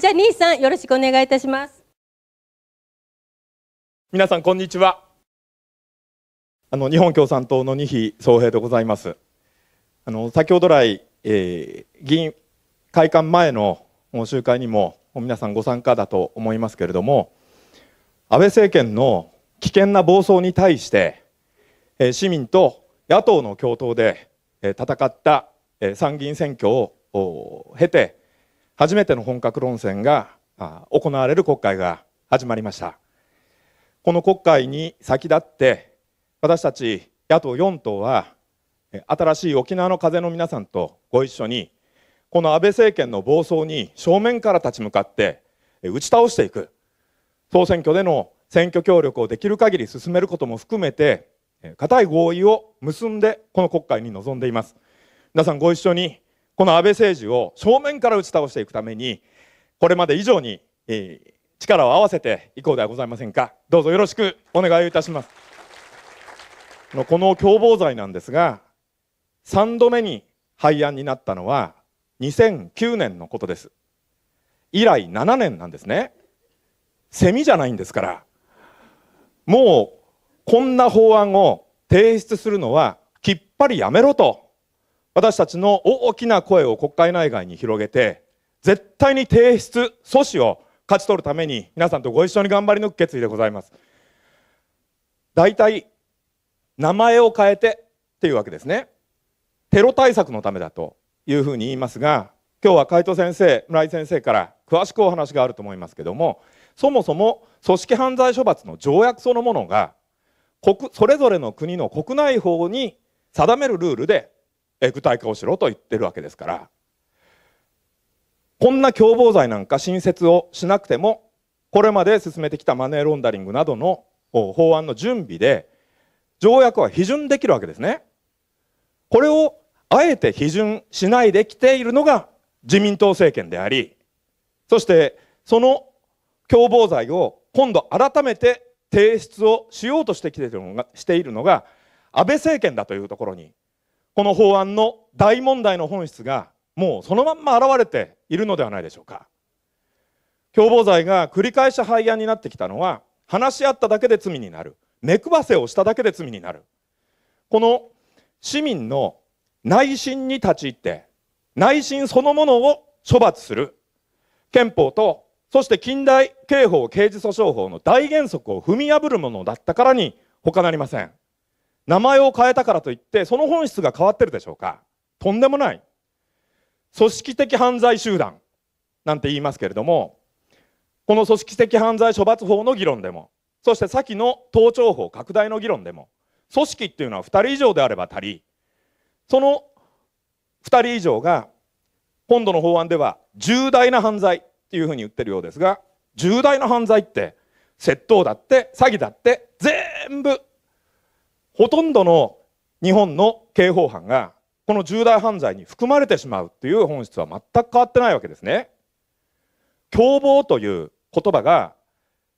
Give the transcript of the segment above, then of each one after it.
じゃあ兄さんよろしくお願いいたします皆さんこんにちはあの日本共産党の二比総平でございますあの先ほど来、えー、議員会館前の集会にも皆さんご参加だと思いますけれども安倍政権の危険な暴走に対して、えー、市民と野党の共闘で、えー、戦った、えー、参議院選挙を経て初めての本格論戦が行われる国会が始まりましたこの国会に先立って私たち野党4党は新しい沖縄の風の皆さんとご一緒にこの安倍政権の暴走に正面から立ち向かって打ち倒していく総選挙での選挙協力をできる限り進めることも含めて固い合意を結んでこの国会に臨んでいます皆さんご一緒にこの安倍政治を正面から打ち倒していくために、これまで以上に、えー、力を合わせていこうではございませんか。どうぞよろしくお願いいたします。のこの共謀罪なんですが、3度目に廃案になったのは2009年のことです。以来7年なんですね。セミじゃないんですから。もう、こんな法案を提出するのはきっぱりやめろと私たちの大きな声を国会内外に広げて、絶対に提出、阻止を勝ち取るために、皆さんとご一緒に頑張り抜く決意でございます。大体、名前を変えてっていうわけですね。テロ対策のためだというふうに言いますが、今日は海藤先生、村井先生から詳しくお話があると思いますけども、そもそも組織犯罪処罰の条約そのものが、それぞれの国の国内法に定めるルールで具体化をしろと言ってるわけですからこんな共謀罪なんか新設をしなくてもこれまで進めてきたマネーロンダリングなどの法案の準備で条約は批准できるわけですね。これをあえて批准しないできているのが自民党政権でありそしてその共謀罪を今度改めて提出をしようとしてきているのがしているのが安倍政権だというところにこの法案の大問題の本質がもうそのまんま現れているのではないでしょうか共謀罪が繰り返し廃案になってきたのは話し合っただけで罪になる目配せをしただけで罪になるこの市民の内心に立ち入って内心そのものを処罰する憲法とそして近代刑法刑事訴訟法の大原則を踏み破るものだったからに他なりません名前を変えたからといってその本質が変わってるでしょうかとんでもない組織的犯罪集団なんて言いますけれどもこの組織的犯罪処罰法の議論でもそして先の盗聴法拡大の議論でも組織っていうのは2人以上であれば足りその2人以上が今度の法案では重大な犯罪っていうふうに言ってるようですが重大な犯罪って窃盗だって詐欺だって全部ほとんどの日本の刑法犯がこの重大犯罪に含まれてしまうっていう本質は全く変わってないわけですね。共謀という言葉が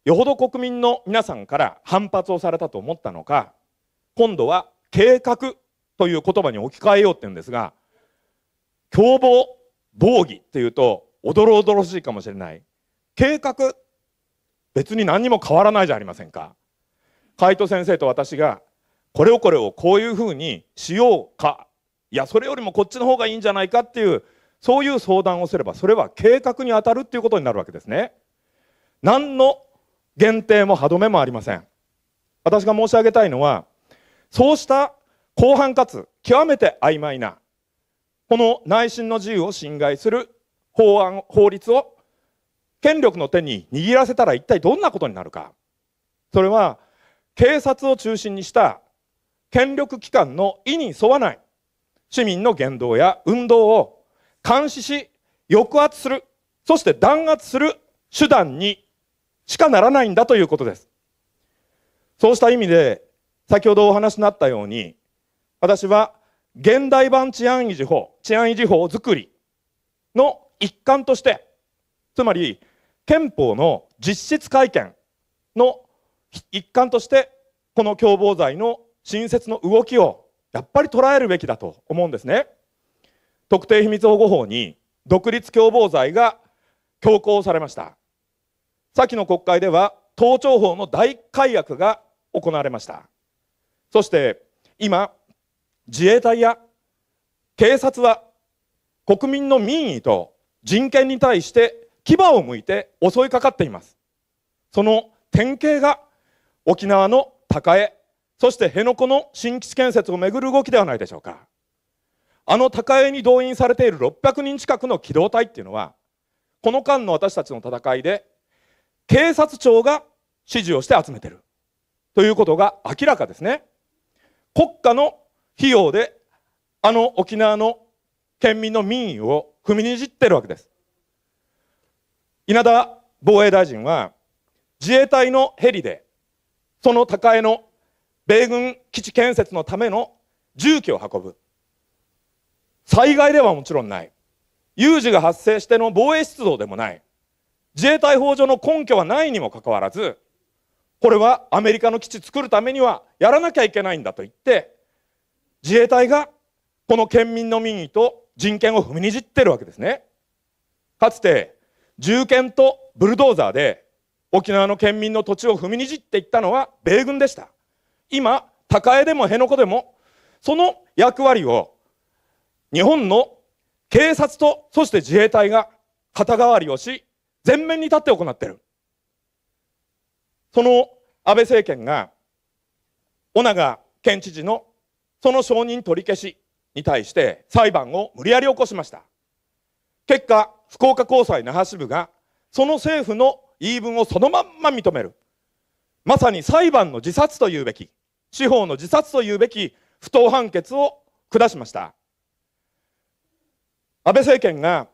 よほど国民の皆さんから反発をされたと思ったのか今度は計画という言葉に置き換えようって言うんですが共謀防義っていうとおどろおどろしいかもしれない計画別に何にも変わらないじゃありませんか海人先生と私がこれをこれをこういうふうにしようかいやそれよりもこっちの方がいいんじゃないかっていうそういう相談をすればそれは計画に当たるっていうことになるわけですね何の限定も歯止めもありません私が申し上げたいのはそうした広範かつ極めて曖昧なこの内心の自由を侵害する法案法律を権力の手に握らせたら一体どんなことになるかそれは警察を中心にした権力機関の意に沿わない市民の言動や運動を監視し、抑圧する、そして弾圧する手段にしかならないんだということです。そうした意味で、先ほどお話になったように、私は現代版治安維持法、治安維持法作りの一環として、つまり憲法の実質改憲の一環として、この共謀罪の新設の動きをやっぱり捉えるべきだと思うんですね。特定秘密保護法に独立共謀罪が強行されました。先の国会では盗聴法の大改悪が行われました。そして今、自衛隊や警察は国民の民意と人権に対して牙を向いて襲いかかっています。その典型が沖縄の高江そして辺野古の新基地建設をめぐる動きではないでしょうかあの高江に動員されている600人近くの機動隊っていうのはこの間の私たちの戦いで警察庁が指示をして集めてるということが明らかですね国家の費用であの沖縄の県民の民意を踏みにじってるわけです稲田防衛大臣は自衛隊のヘリでその高江の米軍基地建設のための重機を運ぶ災害ではもちろんない有事が発生しての防衛出動でもない自衛隊法上の根拠はないにもかかわらずこれはアメリカの基地作るためにはやらなきゃいけないんだと言って自衛隊がこの県民の民意と人権を踏みにじってるわけですねかつて銃剣とブルドーザーで沖縄の県民の土地を踏みにじっていったのは米軍でした今、高江でも辺野古でも、その役割を日本の警察と、そして自衛隊が肩代わりをし、前面に立って行っている。その安倍政権が、小長県知事のその承認取り消しに対して裁判を無理やり起こしました。結果、福岡高裁那覇支部がその政府の言い分をそのまんま認める。まさに裁判の自殺というべき。司法の自殺というべき不当判決を下しました安倍政権が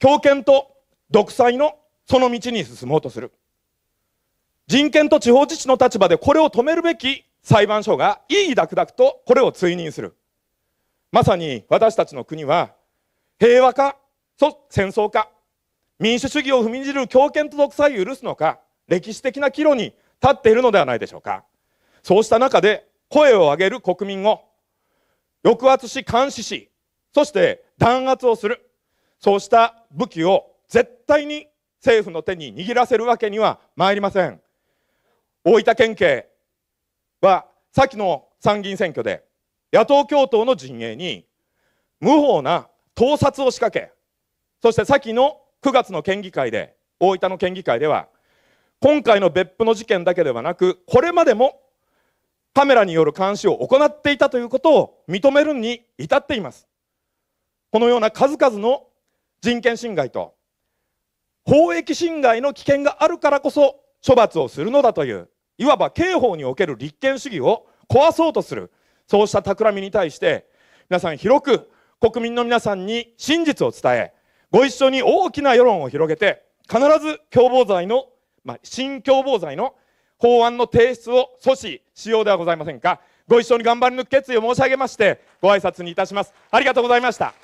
強権と独裁のその道に進もうとする人権と地方自治の立場でこれを止めるべき裁判所がいいだくだくとこれを追認するまさに私たちの国は平和か戦争か民主主義を踏みにじる強権と独裁を許すのか歴史的な岐路に立っているのではないでしょうかそうした中で声を上げる国民を抑圧し監視し、そして弾圧をする。そうした武器を絶対に政府の手に握らせるわけには参りません。大分県警は先の参議院選挙で野党共闘の陣営に無法な盗撮を仕掛け、そして先の9月の県議会で、大分の県議会では、今回の別府の事件だけではなく、これまでもカメラによる監視を行っていたということを認めるに至っています。このような数々の人権侵害と法益侵害の危険があるからこそ処罰をするのだという、いわば刑法における立憲主義を壊そうとする、そうした企みに対して、皆さん広く国民の皆さんに真実を伝え、ご一緒に大きな世論を広げて、必ず共謀罪の、まあ、新共謀罪の法案の提出を阻止しようではございませんか。ご一緒に頑張り抜く決意を申し上げまして、ご挨拶にいたします。ありがとうございました。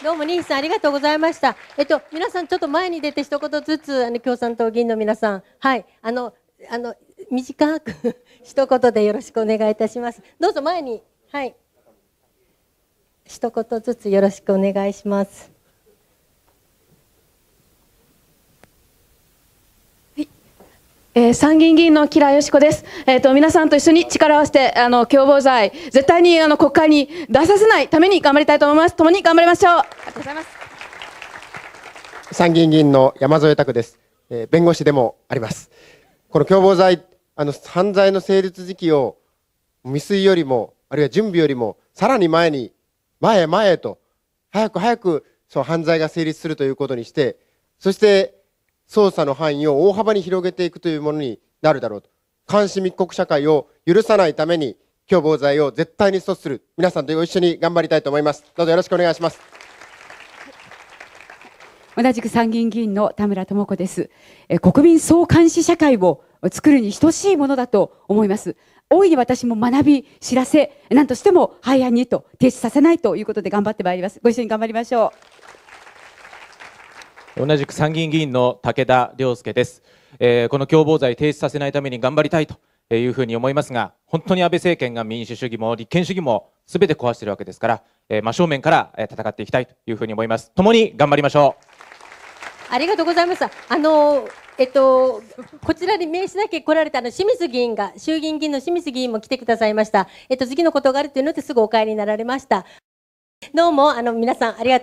どうも兄さんありがとうございました。えっと皆さんちょっと前に出て一言ずつあの共産党議員の皆さんはいあのあの短く一言でよろしくお願いいたします。どうぞ前にはい一言ずつよろしくお願いします。えー、参議院議員の吉良よしこです。えっ、ー、と、皆さんと一緒に力を合わせて、あの、共謀罪、絶対にあの、国会に出させないために頑張りたいと思います。共に頑張りましょう。ありがとうございます。参議院議員の山添拓です。えー、弁護士でもあります。この共謀罪、あの、犯罪の成立時期を未遂よりも、あるいは準備よりも、さらに前に、前へ前へと、早く早く、その犯罪が成立するということにして、そして、捜査の範囲を大幅に広げていくというものになるだろうと。監視密告社会を許さないために、共謀罪を絶対に阻止する。皆さんとご一緒に頑張りたいと思います。どうぞよろしくお願いします。同じく参議院議員の田村智子です。え国民総監視社会を作るに等しいものだと思います。大いに私も学び、知らせ、何としても廃案にと停止させないということで頑張ってまいります。ご一緒に頑張りましょう。同じく参議院議員の武田良介です、えー、この共謀罪提出させないために頑張りたいというふうに思いますが本当に安倍政権が民主主義も立憲主義も全て壊しているわけですから、えー、真正面から戦っていきたいというふうに思います共に頑張りましょうありがとうございますあのえっと、こちらに名刺だけ来られたあの清水議員が、衆議院議員の清水議員も来てくださいました。えっと、次のことがあるというのですぐお帰りになられました。どうも、あの、皆さんありがとう